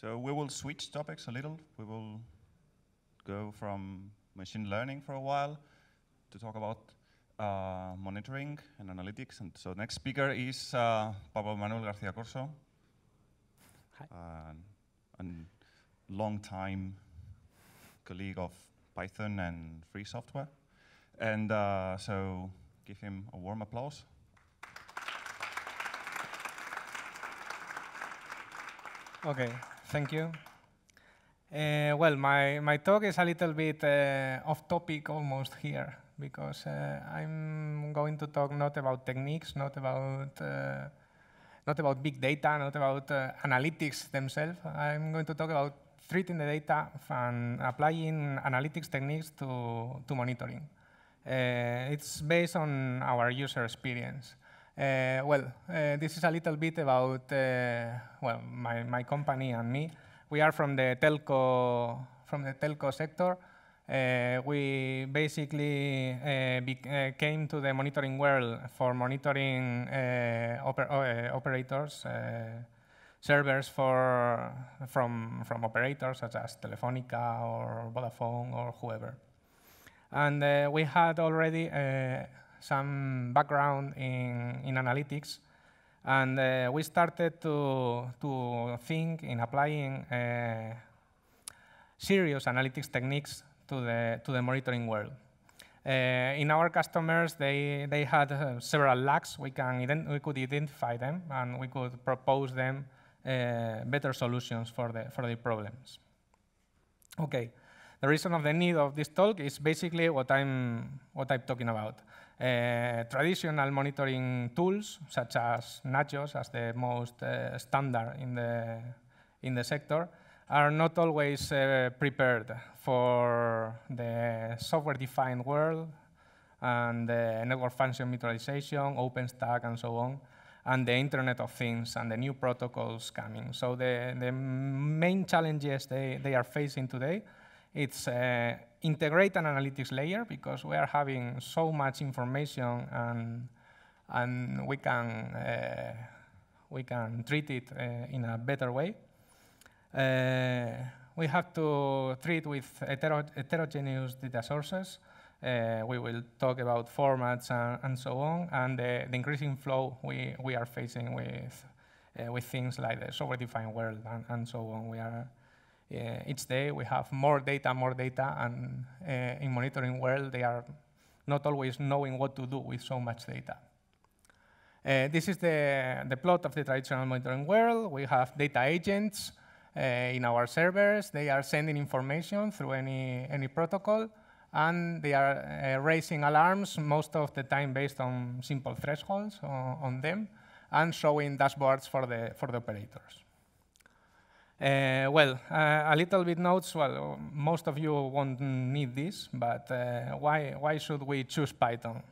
So we will switch topics a little. We will go from machine learning for a while to talk about uh, monitoring and analytics. And so next speaker is uh, Pablo Manuel García Corso. Hi. Uh, a long-time colleague of Python and free software. And uh, so give him a warm applause. Okay, Thank you. Uh, well, my, my talk is a little bit uh, off topic almost here because uh, I'm going to talk not about techniques, not about, uh, not about big data, not about uh, analytics themselves. I'm going to talk about treating the data and applying analytics techniques to, to monitoring. Uh, it's based on our user experience. Uh, well, uh, this is a little bit about uh, well my, my company and me. We are from the telco from the telco sector. we basically came to the monitoring world for monitoring oper operators servers for from from operators such as Telefonica or Vodafone or whoever. And we had already some background in, in analytics, and uh, we started to, to think in applying uh, serious analytics techniques to the, to the monitoring world. Uh, in our customers, they, they had uh, several lacks. We, can we could identify them and we could propose them uh, better solutions for, the, for the problems. Okay, the reason of the need of this talk is basically what I'm, what I'm talking about. Uh, traditional monitoring tools, such as Nagios, as the most uh, standard in the, in the sector, are not always uh, prepared for the software-defined world and the network function virtualization, OpenStack, and so on, and the Internet of Things and the new protocols coming. So the, the main challenges they, they are facing today it's uh, integrate an analytics layer because we are having so much information and, and we, can, uh, we can treat it uh, in a better way. Uh, we have to treat with hetero heterogeneous data sources. Uh, we will talk about formats and, and so on, and the, the, increasing flow we, we are facing with, uh, with things like the software-defined world and, and so on. We are uh, each day we have more data, more data, and uh, in monitoring world they are not always knowing what to do with so much data. Uh, this is the, the plot of the traditional monitoring world. We have data agents uh, in our servers. They are sending information through any, any protocol, and they are uh, raising alarms most of the time based on simple thresholds on, uh, on them, and showing dashboards for the, for the operators. Uh, well, uh, a little bit notes. Well, most of you won't need this, but uh, why, why should we choose Python?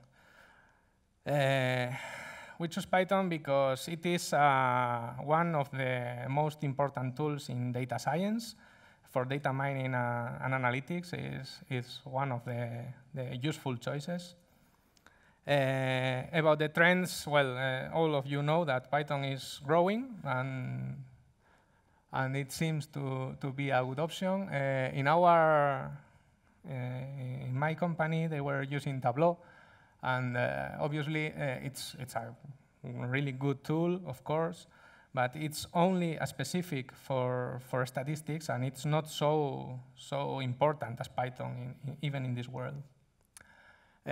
Uh, we choose Python because it is uh, one of the most important tools in data science. For data mining uh, and analytics, is is one of the, the useful choices. about the trends, well, all of you know that Python is growing, and and it seems to, to be a good option. Uh, in our, uh, in my company, they were using Tableau, and uh, obviously uh, it's, it's a really good tool, of course, but it's only a specific for, for statistics, and it's not so, so important as Python, in, in, even in this world. Uh,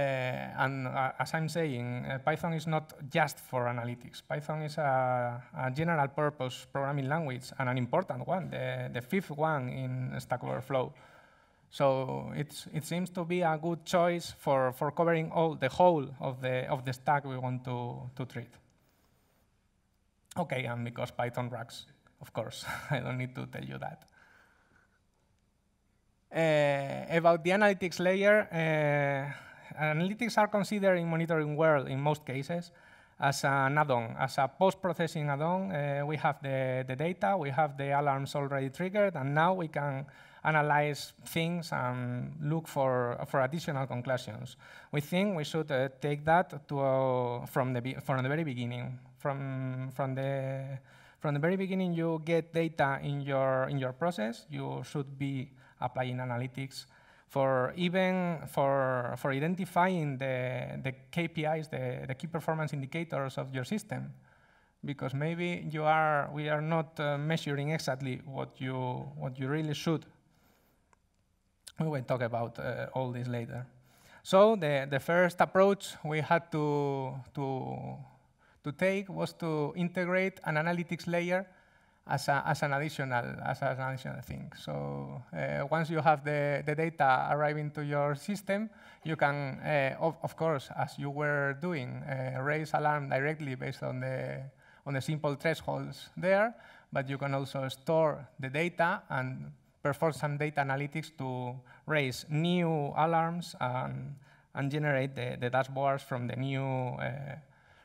and uh, as I'm saying, uh, Python is not just for analytics. Python is a, a, general purpose programming language and an important one, the, the fifth one in Stack Overflow. So it seems to be a good choice for, for covering all the whole of the, of the stack we want to, to treat. Okay, and because Python rocks, of course, I don't need to tell you that. Uh, about the analytics layer, uh, analytics are considered in monitoring world in most cases as an add-on, as a post-processing add-on. Uh, we have the, the data, we have the alarms already triggered, and now we can analyze things and look for, for additional conclusions. We think we should uh, take that to, uh, from, the from the very beginning. From, from, the, from the very beginning, you get data in your, in your process. You should be applying analytics for even for, for identifying the, the KPIs, the, the key performance indicators of your system. Because maybe you are, we are not uh, measuring exactly what you, what you really should. We will talk about uh, all this later. So the, the first approach we had to, to, to take was to integrate an analytics layer as, a, as an additional as an additional thing. So uh, once you have the, the data arriving to your system, you can, uh, of, of course, as you were doing, uh, raise alarm directly based on the on the simple thresholds there. But you can also store the data and perform some data analytics to raise new alarms and and generate the, the dashboards from the new uh,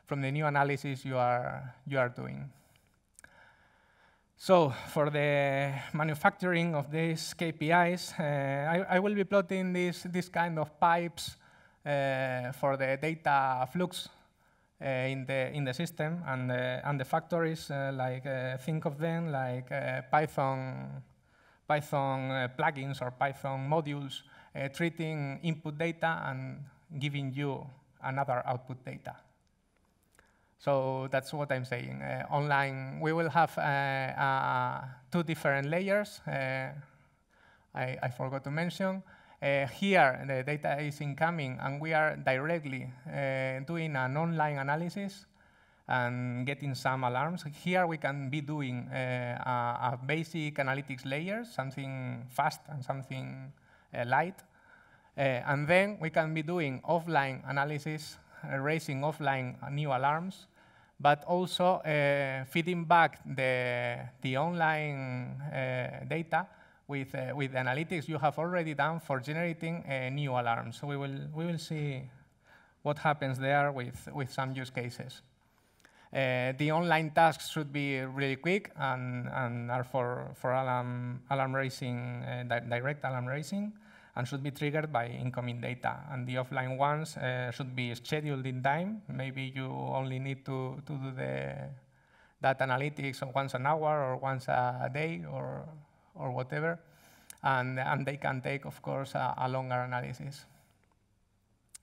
from the new analysis you are you are doing. So for the manufacturing of these KPIs, uh, I, I, will be plotting this this kind of pipes uh, for the data flux uh, in, the, in the system and, and the factories, uh, like uh, think of them like uh, Python, Python plugins or Python modules treating input data and giving you another output data. So that's what I'm saying. Uh, online, we will have uh, uh two different layers. Uh, I, I, forgot to mention. Uh, here, the data is incoming, and we are directly doing an online analysis and getting some alarms. Here we can be doing a, a, basic analytics layer, something fast and something light. Uh, and then we can be doing offline analysis, uh, raising offline new alarms, but also eh, feeding back the, the online eh, data with, eh, with analytics you have already done for generating new alarms. So we will, we will see what happens there with, with some use cases. Uh, the online tasks should be really quick and, and are for, for alarm, alarm raising uh, di direct alarm raising and should be triggered by incoming data. And the offline ones uh, should be scheduled in time. Maybe you only need to, to do the data analytics once an hour or once a day or, or whatever. And, and they can take, of course, a, a longer analysis.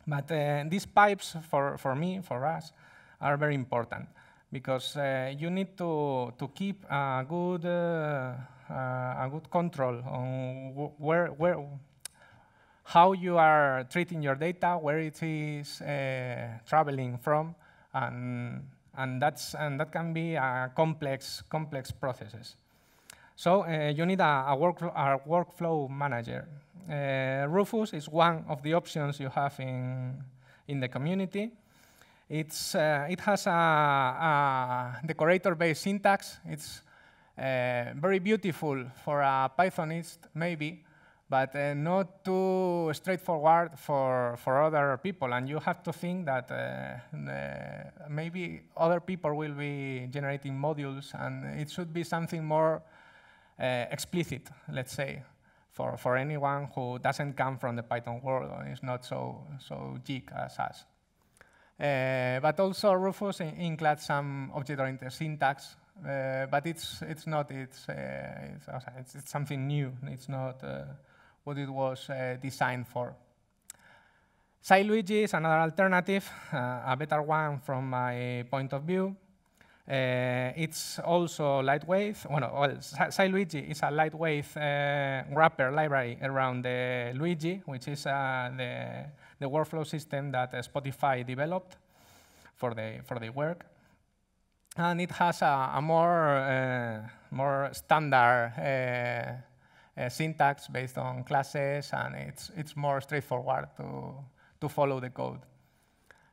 But uh, these pipes, for, for me, for us, are very important because uh, you need to, to keep a good, uh, a good control on where, where, how you are treating your data, where it is uh, traveling from, and, and, that's, and that can be a complex, complex processes. So uh, you need a, a, work, a workflow manager. Uh, Rufus is one of the options you have in, in the community. It's, uh, it has a, a decorator-based syntax. It's uh, very beautiful for a Pythonist, maybe, but uh, not too straightforward for, for other people. And you have to think that uh, maybe other people will be generating modules, and it should be something more uh, explicit, let's say, for, for anyone who doesn't come from the Python world and is not so, so geek as us. Uh, but also Rufus includes some object-oriented syntax uh, but it's it's not uh, it's, it's, it's something new. It's not what it was uh, designed for. Sailuigi is another alternative, uh, a better one from my point of view. Uh, it's also lightweight. Well, well is a lightweight uh, wrapper library around the uh, Luigi, which is uh, the, the workflow system that Spotify developed for the for the work. And it has a, a more more standard uh, syntax based on classes, and it's, it's more straightforward to, to follow the code.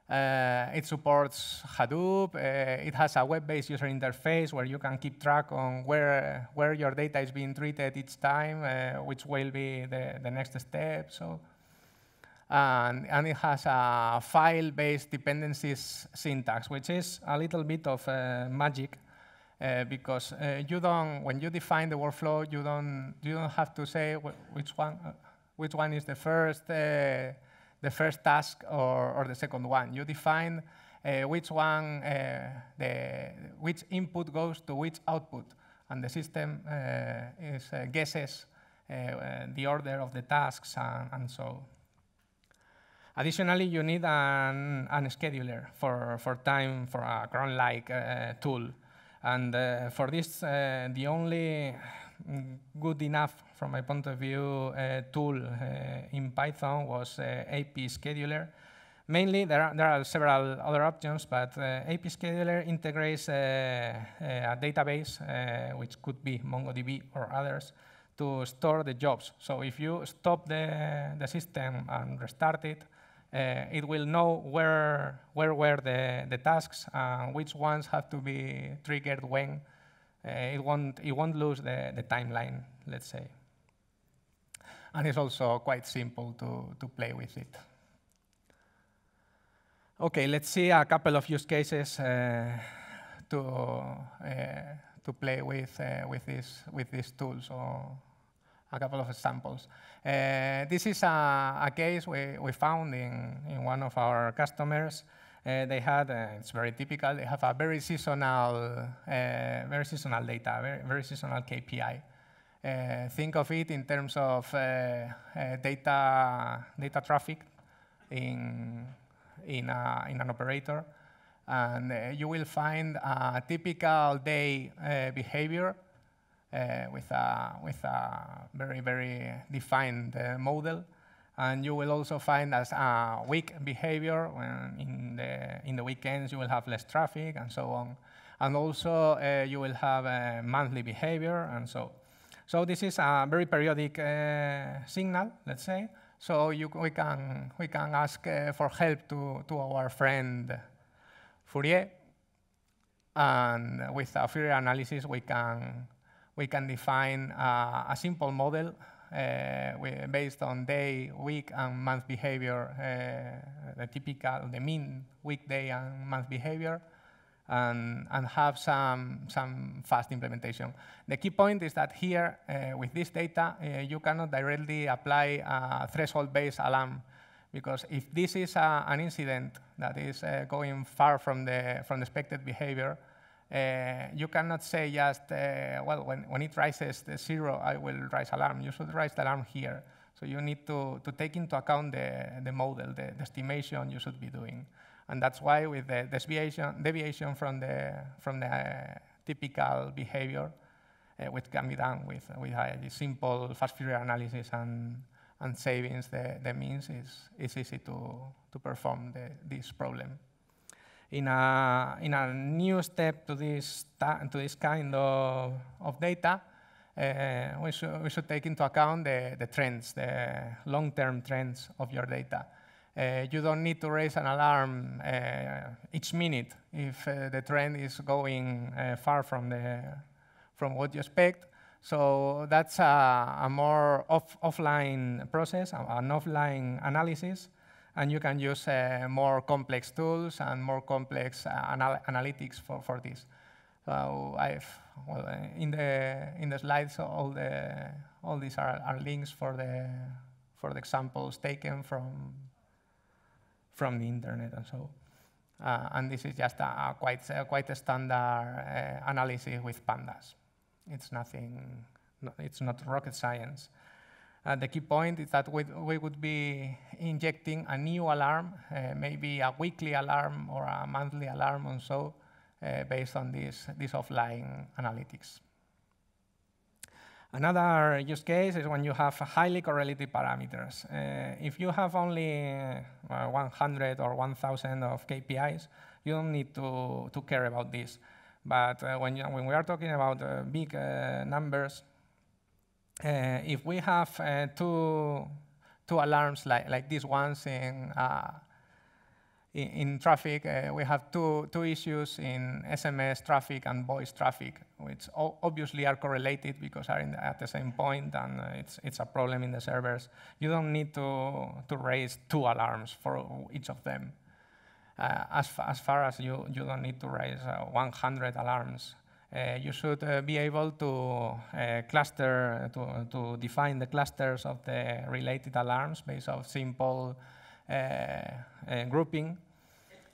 Uh, it supports Hadoop. Uh, it has a web-based user interface where you can keep track on where, where your data is being treated each time, uh, which will be the, the next step. So, and, and it has a file-based dependencies syntax, which is a little bit of uh, magic uh, because uh, you don't, when you define the workflow, you don't, you don't have to say which one, uh, which one is the first, uh, the first task or, or the second one. You define uh, which one, uh, the, which input goes to which output, and the system is, guesses the order of the tasks and, and so. Additionally, you need an, an scheduler for, for time for a cron-like tool. And uh, for this, uh, the only mm, good enough, from my point of view, uh, tool uh, in Python was uh, AP Scheduler. Mainly, there are, there are several other options, but uh, AP Scheduler integrates a database, which could be MongoDB or others, to store the jobs. So if you stop the, the system and restart it, uh, it will know where, where were the, the tasks and which ones have to be triggered when. Uh, it, won't, it won't lose the, the timeline, let's say. And it's also quite simple to, to play with it. Okay, let's see a couple of use cases uh, to uh, to play with uh, with this with these tools or a couple of examples. Uh, this is a, a case we, we found in, in one of our customers. Uh, they had, uh, it's very typical, they have a very seasonal, uh, very seasonal data, very, very seasonal KPI. Uh, think of it in terms of uh, data, data traffic in, in, a, in an operator. And you will find a typical day behavior uh, with, a, with a very, very defined uh, model. And you will also find as a weak behavior when in the, in the weekends you will have less traffic and so on. And also uh, you will have a monthly behavior and so so this is a very periodic uh, signal, let's say. So you, we, can, we can ask uh, for help to, to our friend Fourier. And with a Fourier analysis, we can we can define uh, a simple model uh, based on day, week, and month behavior, uh, the typical, the mean weekday and month behavior, and, and have some, some fast implementation. The key point is that here, uh, with this data, uh, you cannot directly apply a threshold-based alarm because if this is a, uh, an incident that is going far from the, from the expected behavior, uh, you cannot say just, uh, well, when, when it rises to zero, I will raise alarm. You should raise the alarm here. So you need to, to take into account the, the model, the, the estimation you should be doing. And that's why with the deviation, deviation from the, from the uh, typical behavior, uh, which can be done with, with a simple fast Fourier analysis and, and savings the, the means, is, is easy to, to perform the, this problem in a, in a new step to this, to this kind of, of data, uh, we, should, we should take into account the, the trends, the long-term trends of your data. Uh, you don't need to raise an alarm uh, each minute if uh, the trend is going uh, far from, the, from what you expect. So that's a, a more off, offline process, an offline analysis and you can use uh, more complex tools and more complex uh, anal analytics for, for this. So I've, well, uh, in the in the slides, all the all these are, are links for the for the examples taken from from the internet and so. Uh, and this is just a, a quite a quite a standard uh, analysis with pandas. It's nothing. No, it's not rocket science. And uh, the key point is that we, would be injecting a new alarm, uh, maybe a weekly alarm or a monthly alarm and so, uh, based on this, this offline analytics. Another use case is when you have highly correlated parameters. Uh, if you have only uh, 100 or 1,000 of KPIs, you don't need to, to care about this. But uh, when, you, when we are talking about big numbers, uh, if we have uh, two, two alarms like, like these ones in, uh, in, in, traffic, we have two, two issues in SMS traffic and voice traffic, which obviously are correlated because are the, at the same point and it's, it's a problem in the servers. You don't need to, to raise two alarms for each of them. Uh, as, as, far as you, you don't need to raise uh, 100 alarms uh, you should uh, be able to uh, cluster, to, to define the clusters of the related alarms based on simple grouping.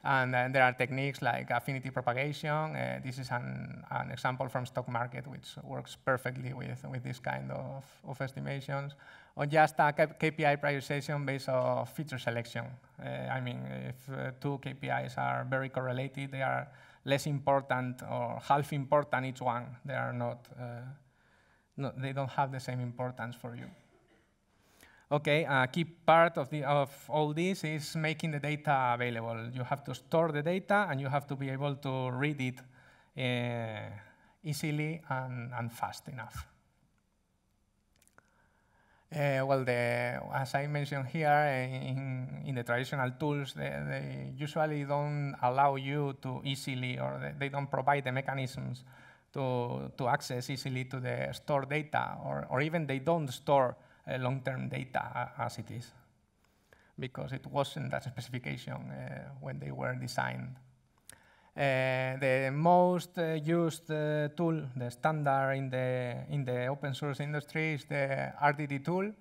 And, and there are techniques like affinity propagation. this is an, an example from stock market, which works perfectly with, with this kind of, of estimations or just a KPI prioritization based on feature selection. Uh, I mean, if uh, two KPIs are very correlated, they are less important or half important each one. They are not, uh, they don't have the same importance for you. Okay, a key part of, the, of all this is making the data available. You have to store the data and you have to be able to read it uh, easily and, and fast enough. Uh, well, the, as I mentioned here, eh, in, in the traditional tools, they, they, usually don't allow you to easily, or they don't provide the mechanisms to, to access easily to the store data, or, or even they don't store uh, long-term data as it is, because it wasn't that specification uh, when they were designed. Uh, the most uh, used uh, tool, the standard in the, in the open source industry is the RDD tool.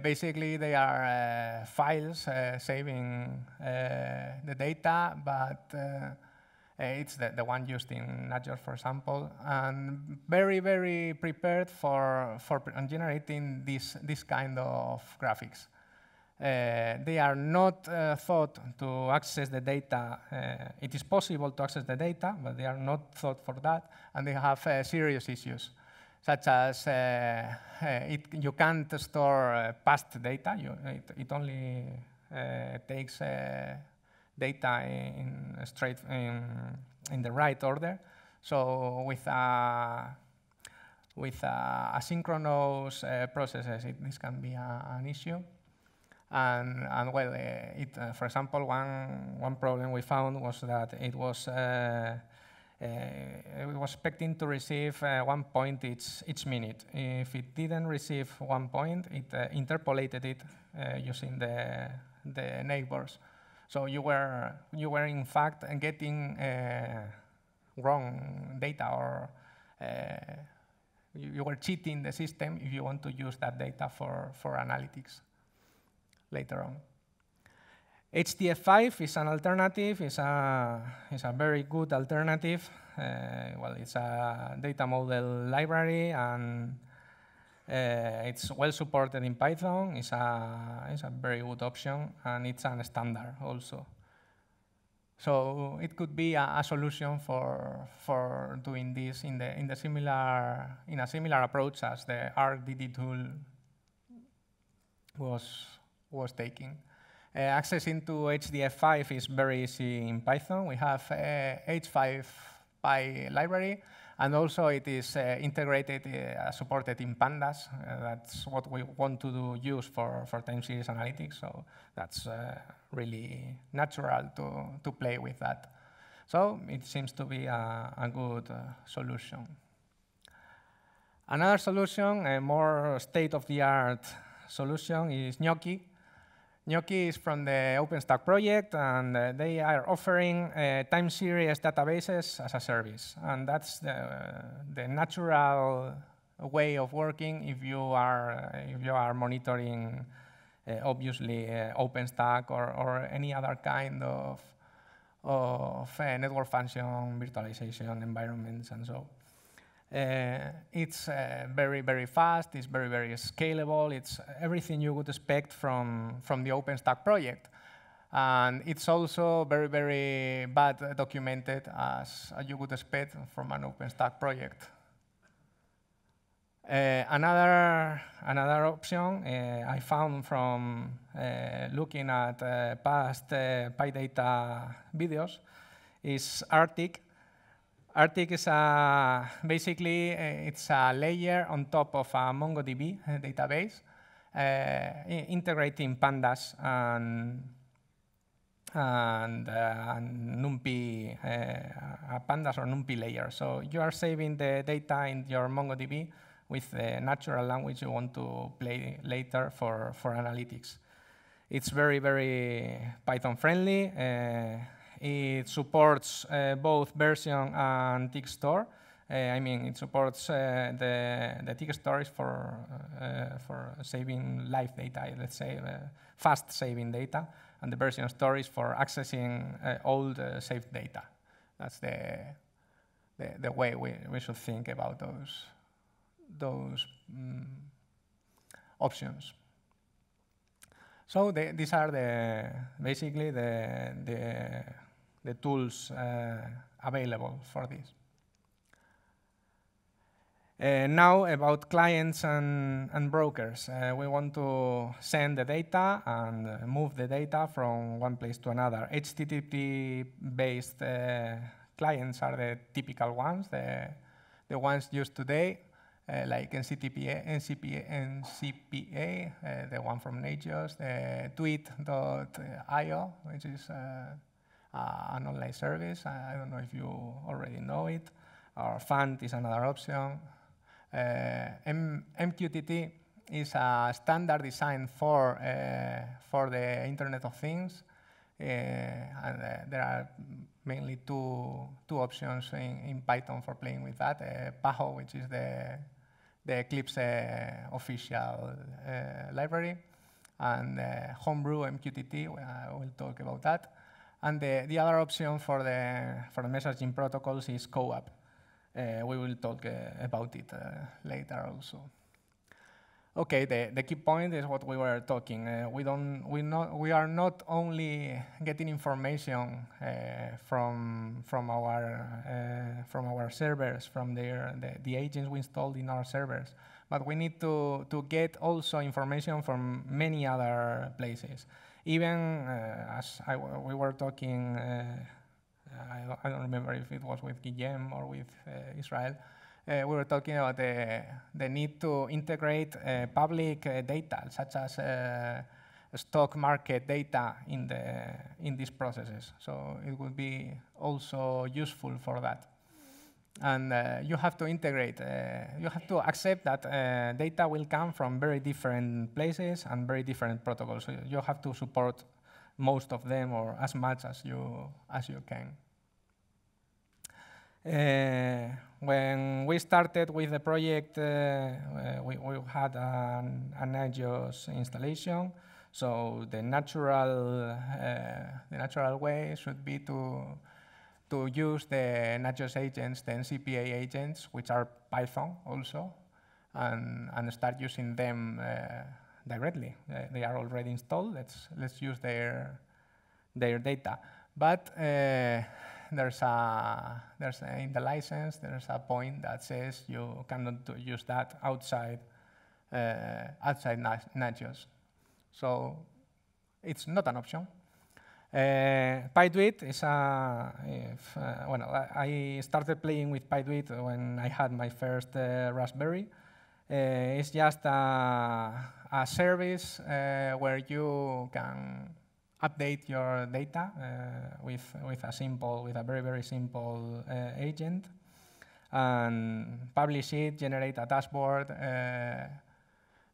basically, they are files saving the data, but it's the, the one used in Azure, for example, and very, very prepared for, for generating this, this kind of graphics. Uh, they are not uh, thought to access the data. Uh, it is possible to access the data, but they are not thought for that, and they have serious issues such as uh, it, you can't store uh, past data. You, it, it, only uh, takes data in, straight in, in, the right order. So with a with a asynchronous processes, it, this can be a, an issue. And, and well, eh, it, eh, for example, one, one problem we found was that it was uh, eh, we expecting to receive uh, one point each, each minute. If it didn't receive one point, it uh, interpolated it using the, the neighbors. So you were, you were in fact getting wrong data or you, you were cheating the system if you want to use that data for, for analytics later on. HDF5 is an alternative, it's a, it's a very good alternative. Uh, well, it's a data model library and uh, it's well supported in Python. It's a, it's a very good option and it's a an standard also. So it could be a, a, solution for, for doing this in, the, in, the similar, in a similar approach as the R D D tool was was taking. Uh, access into HDF5 is very easy in Python. We have uh, H5 Py library, and also it is uh, integrated, uh, supported in pandas. Uh, that's what we want to do, use for, for time series analytics, so that's uh, really natural to, to play with that. So it seems to be a, a good solution. Another solution, a more state-of-the-art solution, is Gnocchi. Gnocchi is from the OpenStack project, and uh, they are offering uh, time series databases as a service. And that's the, the natural way of working if you are, uh, if you are monitoring, uh, obviously, uh, OpenStack or, or any other kind of, of network function, virtualization environments, and so uh, it's uh, very, very fast, it's very, very scalable, it's everything you would expect from, from the OpenStack project. And it's also very, very bad documented as you would expect from an OpenStack project. Uh, another, another option uh, I found from uh, looking at uh, past PyData videos is Arctic. Arctic is a, uh, basically uh, it's a layer on top of a MongoDB uh, database, integrating pandas and and, uh, NumPy, uh, pandas or NumPy layer. So you are saving the data in your MongoDB with the natural language you want to play later for, for analytics. It's very, very Python friendly. Uh, it supports uh, both version and tick store. Uh, I mean, it supports uh, the, the tick storage for, for saving live data, let's say, fast saving data, and the version storage for accessing old saved data. That's the, the, the, way we, we should think about those, those mm, options. So the, these are the basically the the the tools uh, available for this. Uh, now about clients and, and brokers. Uh, we want to send the data and move the data from one place to another. HTTP-based uh, clients are the typical ones, the, the ones used today, uh, like NCTPA, NCPA, NCPA the one from Nagios, the tweet.io, which is an online service. I, I don't know if you already know it. Or Fund is another option. Uh, M MQTT is a standard design for, uh, for the Internet of Things. Uh, and there are mainly two, two options in, in Python for playing with that. Paho, which is the the Eclipse uh, official uh, library and uh, Homebrew MQTT. I will talk about that. And the, the other option for the, for the messaging protocols is CoAP. Uh, we will talk uh, about it uh, later also. Okay, the, the key point is what we were talking. Uh, we don't we not we are not only getting information uh, from from our uh, from our servers, from their the, the, agents we installed in our servers, but we need to to get also information from many other places even uh, as we were talking, uh, I don't, I, don't, remember if it was with Guillem or with uh, Israel, we were talking about the, the need to integrate public data, such as stock market data in, the, in these processes. So it would be also useful for that. And uh, you have to integrate, uh, you have to accept that uh, data will come from very different places and very different protocols. So you have to support most of them or as much as you, as you can. Uh, when we started with the project, uh, uh, we, we, had an, an IGOS installation. So the natural, the natural way should be to to use the Nagios agents, the NCPA agents, which are Python also, and, and start using them uh, directly. Uh, they are already installed. Let's, let's use their, their data. But uh, there's a, there's a, in the license, there's a point that says you cannot use that outside, uh, outside Nagios. So it's not an option. Uh, eh, PyDuit is a, if, uh, well, I started playing with PyDuit when I had my first uh, Raspberry. Eh, it's just a, a service eh, where you can update your data with, with a simple, with a very, very simple agent and publish it, generate a dashboard,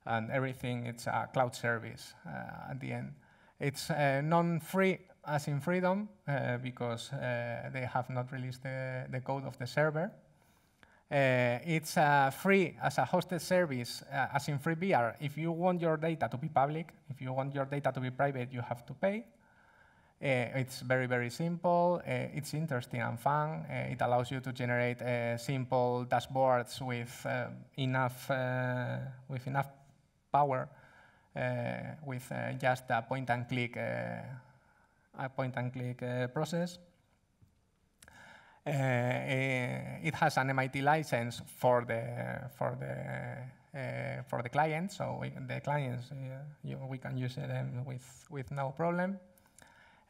and everything. It's a cloud service at the end. It's uh, non-free as in Freedom uh, because uh, they have not released the, the code of the server. Uh, it's uh, free as a hosted service, uh, as in free beer. If you want your data to be public, if you want your data to be private, you have to pay. it's very, very simple. it's interesting and fun. it allows you to generate simple dashboards with um, enough with enough power uh, with uh, just a point and click uh, a point and click process. it has an MIT license for the for the for the client, so we, the clients you, we can use them with with no problem.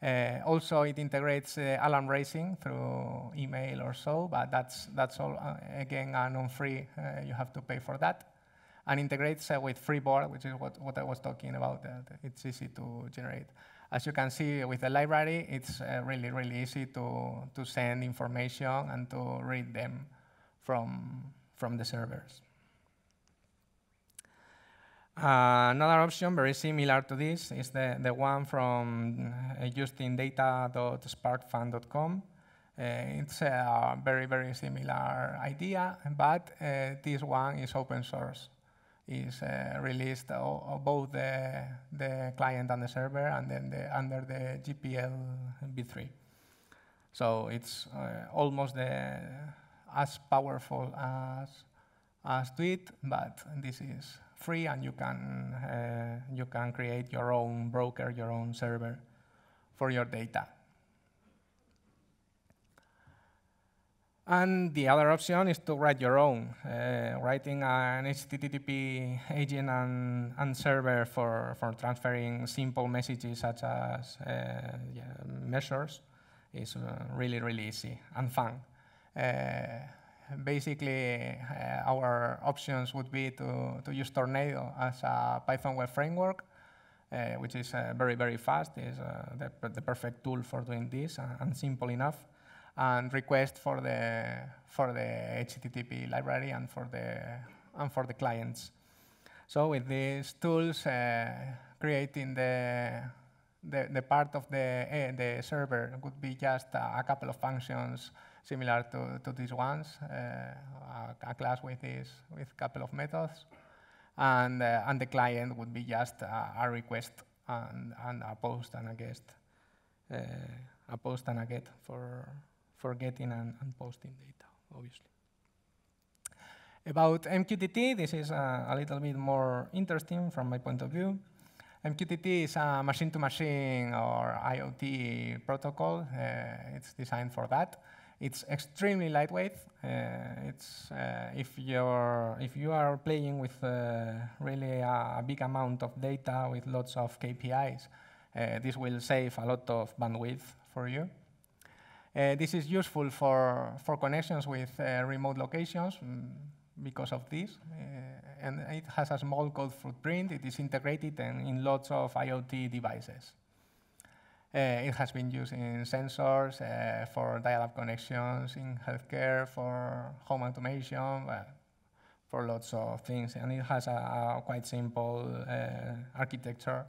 Uh, also, it integrates uh, alarm raising through email or so, but that's that's all uh, again non-free. you have to pay for that and integrates uh, with Freeboard, which is what, what I was talking about. That it's easy to generate. As you can see with the library, it's uh, really, really easy to, to send information and to read them from, from the servers. Uh, another option very similar to this is the, the one from uh, justindata.sparkfun.com. Uh, it's a very, very similar idea, but uh, this one is open source is uh, released uh, both the, the client and the server, and then the, under the GPL v3. So it's uh, almost the, as powerful as as Tweet, but this is free, and you can uh, you can create your own broker, your own server for your data. And the other option is to write your own, uh, writing an HTTP agent and, and server for, for transferring simple messages such as uh, yeah, measures is uh, really, really easy and fun. Uh, basically, uh, our options would be to, to use Tornado as a Python web framework, uh, which is very, very fast, is the, the perfect tool for doing this and simple enough and request for the, for the HTTP library and for the, and for the clients. So with these tools, uh, creating the, the, the, part of the, uh, the server would be just a, a couple of functions similar to, to these ones, uh, a, a, class with this, with a couple of methods. And, uh, and the client would be just a, request and, and a post and a guest, uh, a post and a get for, for getting and, and posting data, obviously. About MQTT, this is a, uh, a little bit more interesting from my point of view. MQTT is a machine-to-machine -machine or IoT protocol. Uh, it's designed for that. It's extremely lightweight. Uh, it's uh, if you're if you are playing with uh, really a, big amount of data with lots of KPIs, uh, this will save a lot of bandwidth for you. Uh, this is useful for, for connections with uh, remote locations mm, because of this. Uh, and it has a small code footprint. It is integrated in lots of IoT devices. Uh, it has been used in sensors, uh, for dial-up connections, in healthcare, for home automation, uh, for lots of things. And it has a, a quite simple architecture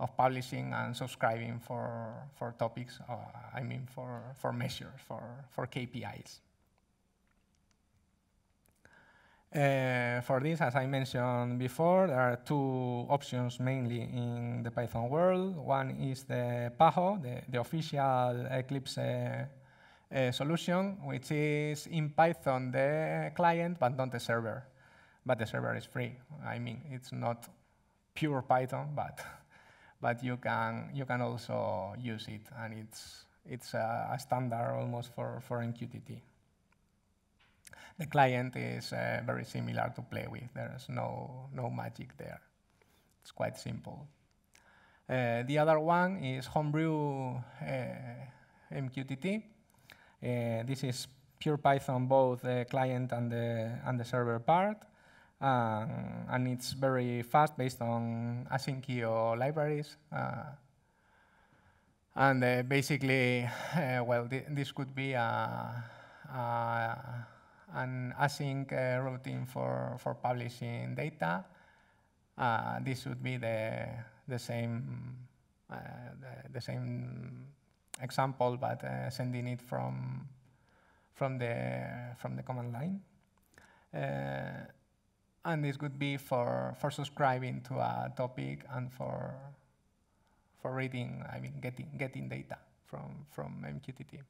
of publishing and subscribing for, for topics, uh, I mean for, for measures, for, for KPIs. Uh, for this, as I mentioned before, there are two options mainly in the Python world. One is the PAHO, the, the official Eclipse uh, uh, solution, which is in Python the client but not the server. But the server is free. I mean, it's not pure Python, but but you can you can also use it, and it's it's a, a standard almost for for MQTT. The client is uh, very similar to play with. There's no no magic there. It's quite simple. Uh, the other one is Homebrew MQTT. Uh, uh, this is pure Python, both the client and the and the server part. Um, and it's very fast based on IO libraries. Uh, and uh, basically, uh, well, th this could be a, a, an async uh, routine for, for publishing data. Uh, this would be the, the same uh, the, the, same example, but sending it from from the from the command line and this would be for, for subscribing to a topic and for, for reading, I mean, getting, getting data from, from MQTT.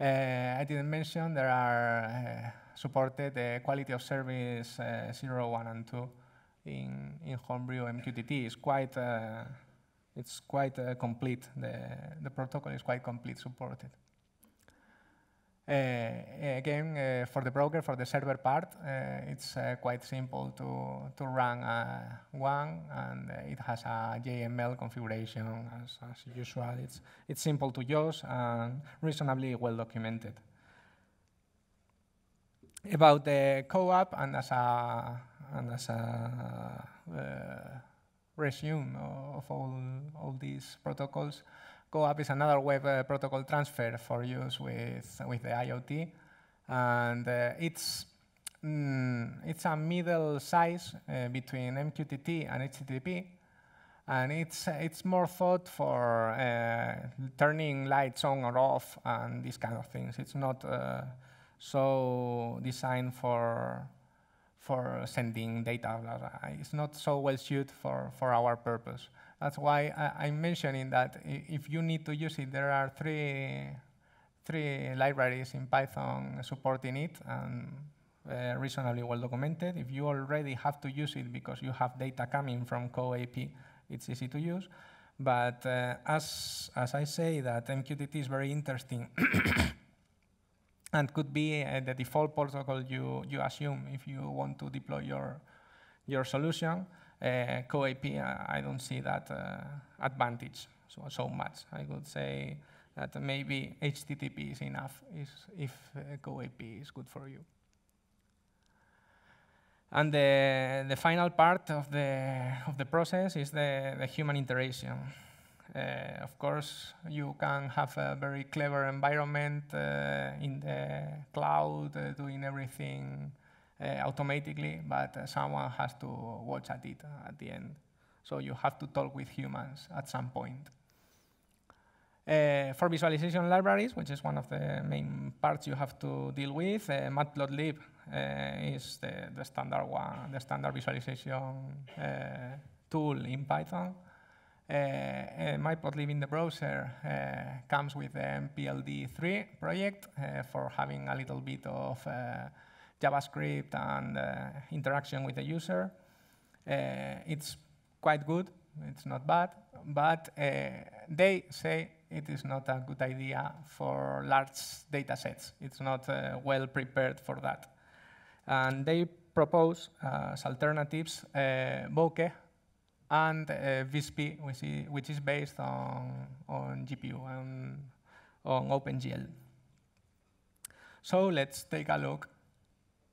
Uh, I didn't mention there are uh, supported uh, quality of service uh, 0, 1, and 2 in, in Homebrew MQTT. It's quite, uh, it's quite uh, complete. The, the protocol is quite complete supported. Uh, again, uh, for the broker, for the server part, uh, it's quite simple to, to run one, and it has a JML configuration as, as usual. It's, it's simple to use and reasonably well documented about the co-op and as a and as a uh, resume of all all these protocols, App is another web uh, protocol transfer for use with, with the IoT. And uh, it's, mm, it's a middle size uh, between MQTT and HTTP. And it's, uh, it's more thought for uh, turning lights on or off and these kind of things. It's not uh, so designed for, for sending data. It's not so well suited for, for our purpose. That's why I, am mentioning that if you need to use it, there are three, three libraries in Python supporting it and uh, reasonably well documented. If you already have to use it because you have data coming from CoAP, it's easy to use. But uh, as, as I say, that MQTT is very interesting and could be uh, the default protocol you, you assume if you want to deploy your, your solution uh, CoAP, uh, I don't see that uh, advantage so, so much. I would say that maybe HTTP is enough is if uh, CoAP is good for you. And the, the final part of the, of the process is the, the human interaction. Uh, of course, you can have a very clever environment uh, in the cloud, uh, doing everything uh, automatically, but uh, someone has to watch at it uh, at the end. So you have to talk with humans at some point. Uh, for visualization libraries, which is one of the main parts you have to deal with, uh, Matplotlib uh, is the, the, standard one, the standard visualization tool in Python. Matplotlib in the browser comes with the MPLD3 project for having a little bit of JavaScript and uh, interaction with the user. Uh, it's quite good. It's not bad. But uh, they say it is not a good idea for large data sets. It's not well prepared for that. And they propose as alternatives bokeh and uh, VSP, which is, which is based on, on GPU and on OpenGL. So let's take a look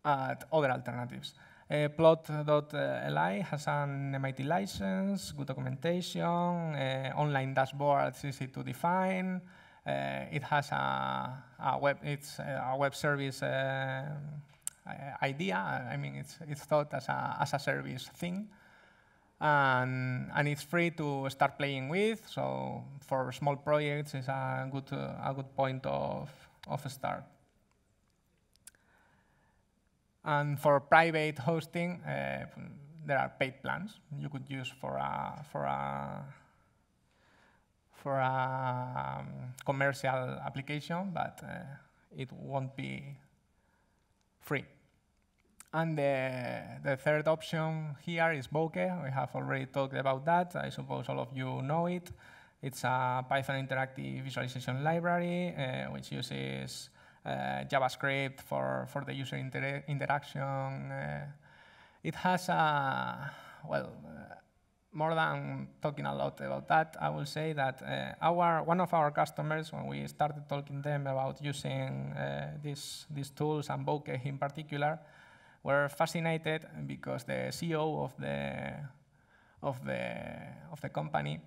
at other alternatives. Uh, plot.li has an MIT license, good documentation, uh, online dashboard, it's easy to define. Uh, it has a, a, web, it's uh, a web service uh, idea. I mean, it's, it's thought as a, as a service thing. And, and it's free to start playing with, so for small projects, it's a good, a good point of, of start. And for private hosting, uh, there are paid plans you could use for a for a for a um, commercial application, but uh, it won't be free. And the, the third option here is Bokeh. We have already talked about that. I suppose all of you know it. It's a Python interactive visualization library, uh, which uses uh, JavaScript for, for the user inter interaction. Uh, it has a, well, uh, more than talking a lot about that, I will say that uh, our one of our customers, when we started talking to them about using uh, this, these tools and Bokeh in particular, were fascinated because the CEO of the of the of the company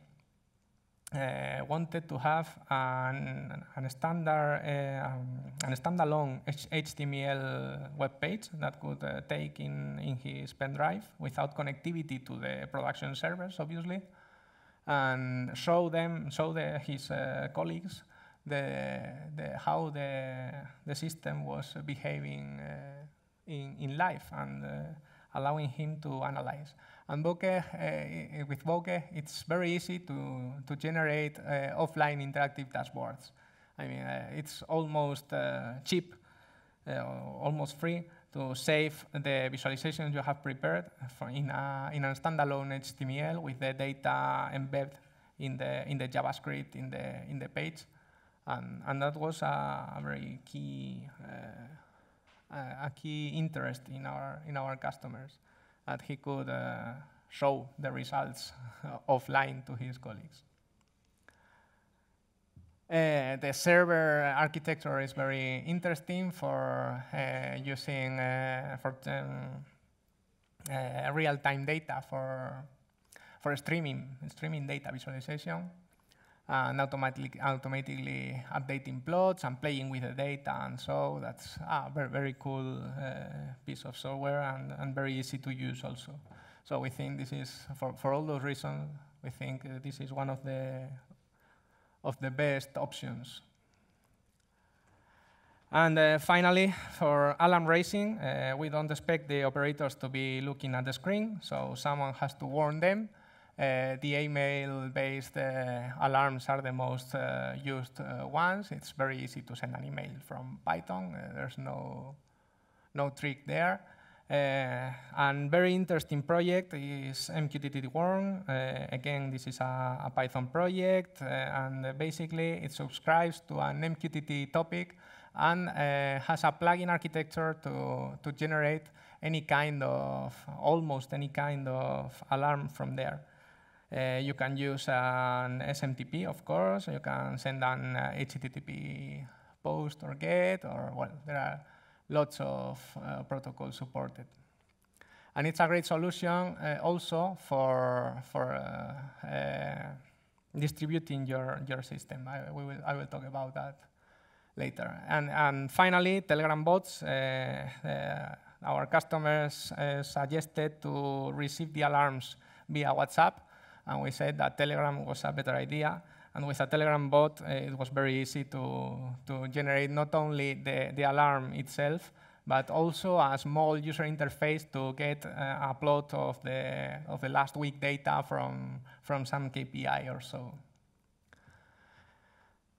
uh, wanted to have an, an standard uh, um, an standalone HTML web page that could uh, take in, in his pen drive without connectivity to the production servers, obviously, and show them show the, his uh, colleagues the, the how the the system was behaving uh, in in life and uh, allowing him to analyze. And Bokeh, uh, with Bokeh, it's very easy to, to generate uh, offline interactive dashboards. I mean, uh, it's almost cheap, almost free, to save the visualization you have prepared in a, in a standalone HTML with the data embedded in the in the JavaScript in the in the page, and and that was a, a very key uh, a key interest in our in our customers and he could uh, show the results offline to his colleagues. Uh, the server architecture is very interesting for uh, using uh, for um, uh, real-time data for for streaming streaming data visualization. Uh, and automatically, automatically updating plots and playing with the data and so that's a very, very cool uh, piece of software and, and very easy to use also. So we think this is, for, for all those reasons, we think uh, this is one of the, of the best options. And uh, finally, for alarm raising, uh, we don't expect the operators to be looking at the screen, so someone has to warn them. Uh, the email-based uh, alarms are the most uh, used uh, ones. It's very easy to send an email from Python. Uh, there's no, no trick there. and very interesting project is MQTT Worm. again, this is a, a Python project, and basically it subscribes to an MQTT topic and has a plugin architecture to, to generate any kind of, almost any kind of alarm from there. Uh, you can use an SMTP, of course. You can send an uh, HTTP post or GET, or well, there are lots of uh, protocols supported. And it's a great solution uh, also for for uh, uh, distributing your your system. I we will I will talk about that later. And and finally, Telegram bots our customers uh, suggested to receive the alarms via WhatsApp and we said that Telegram was a better idea. And with a Telegram bot, uh, it was very easy to, to generate not only the, the alarm itself, but also a small user interface to get uh, a plot of the, of the last week data from, from some KPI or so.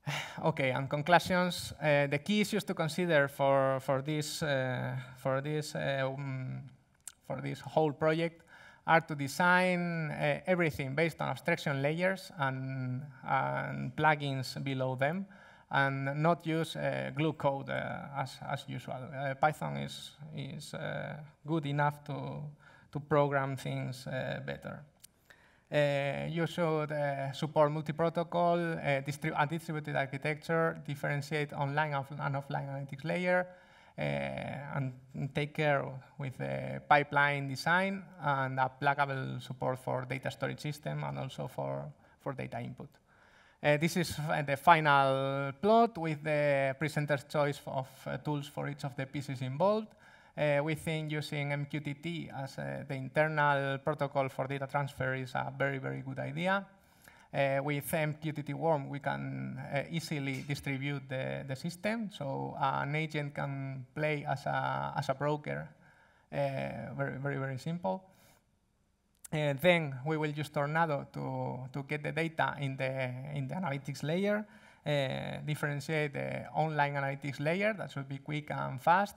okay, and conclusions. Uh, the key issues to consider for, for this, for this, um, for this whole project are to design uh, everything based on abstraction layers and, and, plugins below them and not use uh, glue code eh, as, as usual. Python is, is good enough to, to program things better. Uh, you should uh, support multi-protocol, uh, distrib distributed architecture, differentiate online and offline analytics layer, uh, and take care with the pipeline design and applicable support for data storage system and also for, for data input. Uh, this is uh, the final plot with the presenter's choice of uh, tools for each of the pieces involved. Uh, we think using MQTT as uh, the internal protocol for data transfer is a very, very good idea. Uh, with MQTT Worm, we can uh, easily distribute the, the system, so an agent can play as a, as a broker, uh, very, very, very simple. And uh, then we will use Tornado to, to get the data in the, in the analytics layer, uh, differentiate the online analytics layer that should be quick and fast,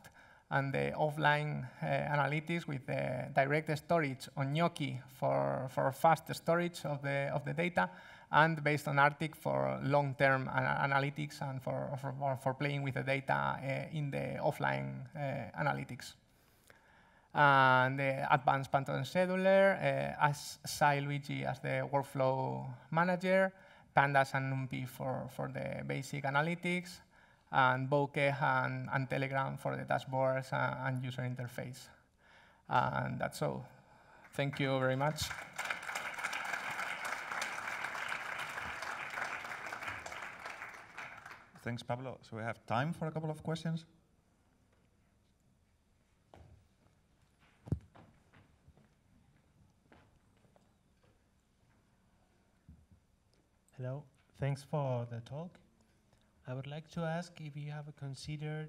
and the offline uh, analytics with the uh, direct storage on Gnocchi for, for fast storage of the, of the data, and based on Arctic for long-term analytics and for, for, for, playing with the data uh, in the offline uh, analytics. And the advanced Pantone scheduler, uh, as Sai Luigi as the workflow manager, Pandas and NumPy for, for the basic analytics, and Bokeh and, and Telegram for the dashboards and, and user interface. And that's all. Thank you very much. Thanks, Pablo. So we have time for a couple of questions. Hello. Thanks for the talk. I would like to ask if you have considered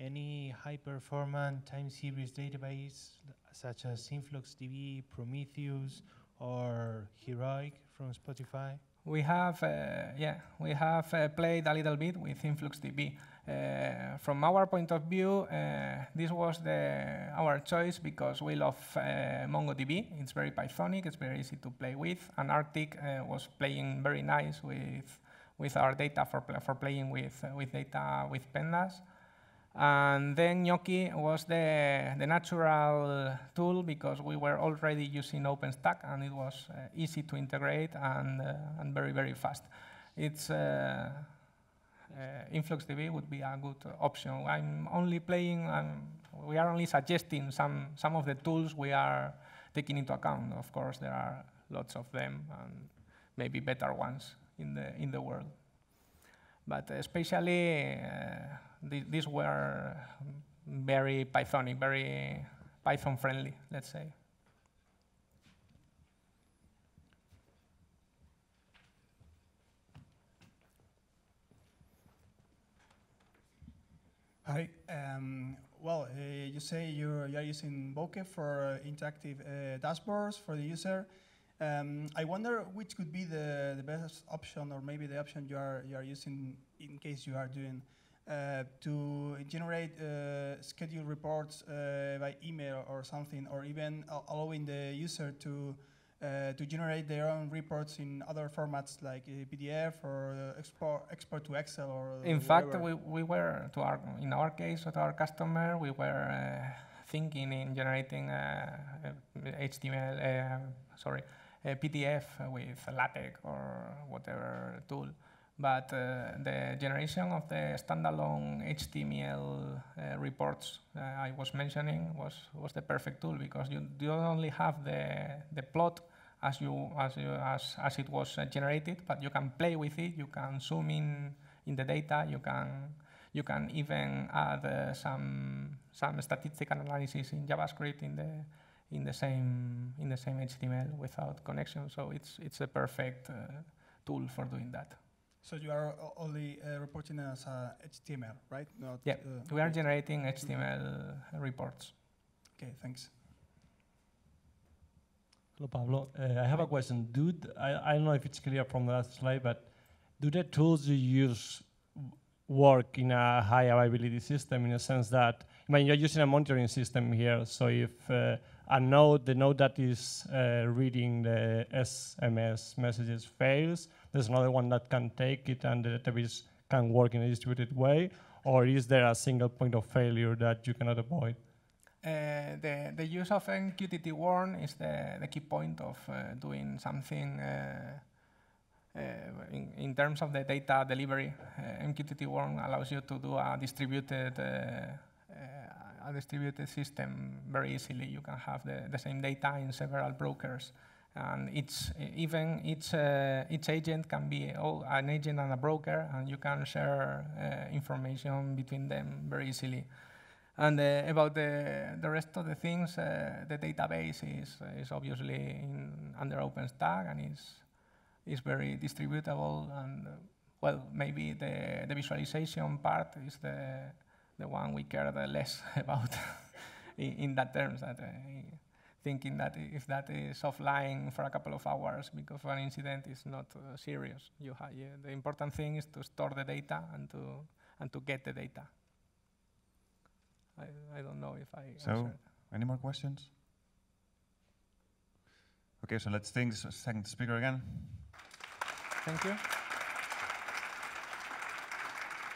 any high-performance time series database such as InfluxDB, Prometheus, or Heroic from Spotify? We have, uh, yeah, we have uh, played a little bit with InfluxDB. Uh, from our point of view, uh, this was the, our choice because we love uh, MongoDB. It's very Pythonic, it's very easy to play with, and Arctic uh, was playing very nice with with our data for, for playing with, uh, with data with pandas. And then Gnocchi was the, the natural tool because we were already using OpenStack and it was uh, easy to integrate and, uh, and very, very fast. It's uh, uh InfluxDB would be a good option. I'm only playing, um, we are only suggesting some, some of the tools we are taking into account. Of course, there are lots of them and maybe better ones in the, in the world. But especially, uh, th these were very Pythonic, very Python friendly, let's say. Hi. Um, well, uh, you say you're, you're using Bokeh for uh, interactive uh, dashboards for the user. Um, I wonder which could be the, the best option, or maybe the option you are you are using in case you are doing uh, to generate uh, schedule reports uh, by email or something, or even allowing the user to uh, to generate their own reports in other formats like uh, PDF or export export to Excel or. In whatever. fact, we, we were to our in our case with our customer we were uh, thinking in generating HTML sorry PDF with LaTeX or whatever tool. But uh, the generation of the standalone HTML uh, reports uh, I was mentioning was, was the perfect tool because you don't only have the, the plot as, you, as, you, as, as it was generated, but you can play with it, you can zoom in in the data, you can you can even add uh, some some statistical analysis in JavaScript in the in the same in the same HTML without connection. So it's it's a perfect uh, tool for doing that. So you are only uh, reporting as HTML, right? Not yeah, uh, we are generating HTML uh, reports. Okay, thanks. Hello, Pablo. Uh, I have a question. Do I, I don't know if it's clear from the last slide, but do the tools you use work in a high availability system in a sense that I mean you're using a monitoring system here, so if uh, a node, the node that is uh, reading the SMS messages fails. There's another one that can take it and the database can work in a distributed way. Or is there a single point of failure that you cannot avoid? Uh, the, the use of MQTT warn is the, the key point of uh, doing something uh, uh, in, in, terms of the data delivery. MQTT uh, warn allows you to do a distributed a uh, distributed system very easily. You can have the, the same data in several brokers. And each, even each, uh, each agent can be all, oh, an agent and a broker, and you can share uh, information between them very easily. And uh, about the, the rest of the things, uh, the database is, is obviously in, under OpenStack and is, is very distributable. And uh, well, maybe the, the visualization part is the, the one we care the less about in, in, that terms. That, uh, thinking that if that is offline for a couple of hours because of an incident is not uh, serious. Ha- yeah, the important thing is to store the data and to and to get the data. I, I don't know if I. So, answered. any more questions? Okay, so let's thank the second speaker again. Thank you.